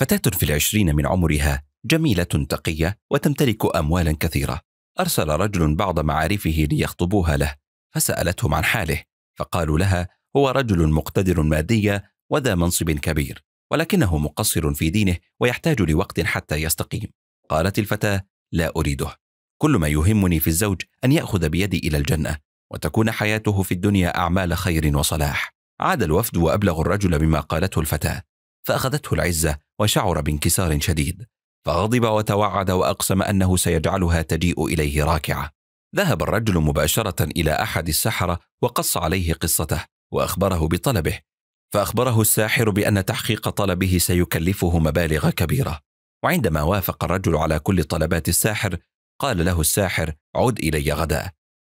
فتاة في العشرين من عمرها جميلة تقية وتمتلك أموالا كثيرة أرسل رجل بعض معارفه ليخطبوها له فسألتهم عن حاله فقالوا لها هو رجل مقتدر ماديا وذا منصب كبير ولكنه مقصر في دينه ويحتاج لوقت حتى يستقيم قالت الفتاة لا أريده كل ما يهمني في الزوج أن يأخذ بيدي إلى الجنة وتكون حياته في الدنيا أعمال خير وصلاح عاد الوفد وأبلغ الرجل بما قالته الفتاة فأخذته العزة وشعر بانكسار شديد فغضب وتوعد وأقسم أنه سيجعلها تجيء إليه راكعة ذهب الرجل مباشرة إلى أحد السحرة وقص عليه قصته وأخبره بطلبه فأخبره الساحر بأن تحقيق طلبه سيكلفه مبالغ كبيرة وعندما وافق الرجل على كل طلبات الساحر قال له الساحر عد إلي غدا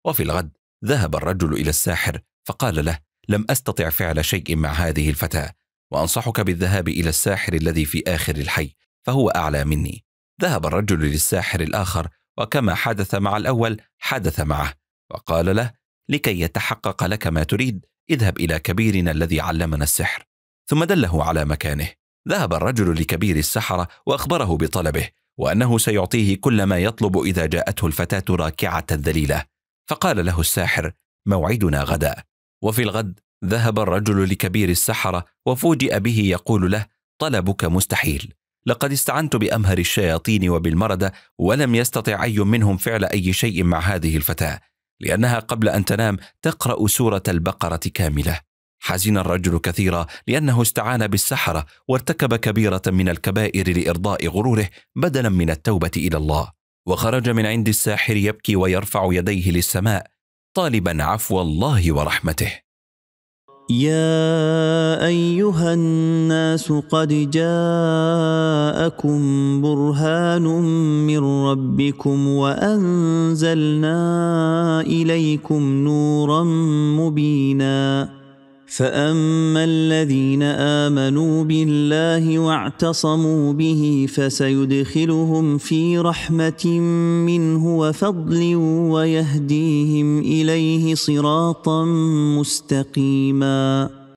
وفي الغد ذهب الرجل إلى الساحر فقال له لم أستطع فعل شيء مع هذه الفتاة وانصحك بالذهاب الى الساحر الذي في اخر الحي فهو اعلى مني ذهب الرجل للساحر الاخر وكما حدث مع الاول حدث معه وقال له لكي يتحقق لك ما تريد اذهب الى كبيرنا الذي علمنا السحر ثم دله على مكانه ذهب الرجل لكبير السحره واخبره بطلبه وانه سيعطيه كل ما يطلب اذا جاءته الفتاه راكعه ذليله فقال له الساحر موعدنا غدا وفي الغد ذهب الرجل لكبير السحرة وفوجئ به يقول له: طلبك مستحيل، لقد استعنت بأمهر الشياطين وبالمردة ولم يستطع أي منهم فعل أي شيء مع هذه الفتاة، لأنها قبل أن تنام تقرأ سورة البقرة كاملة. حزن الرجل كثيرا لأنه استعان بالسحرة وارتكب كبيرة من الكبائر لإرضاء غروره بدلا من التوبة إلى الله. وخرج من عند الساحر يبكي ويرفع يديه للسماء طالبا عفو الله ورحمته يا ايها الناس قد جاءكم برهان من ربكم وانزلنا اليكم نورا مبينا فأما الذين آمنوا بالله واعتصموا به فسيدخلهم في رحمة منه وفضل ويهديهم إليه صراطا مستقيماً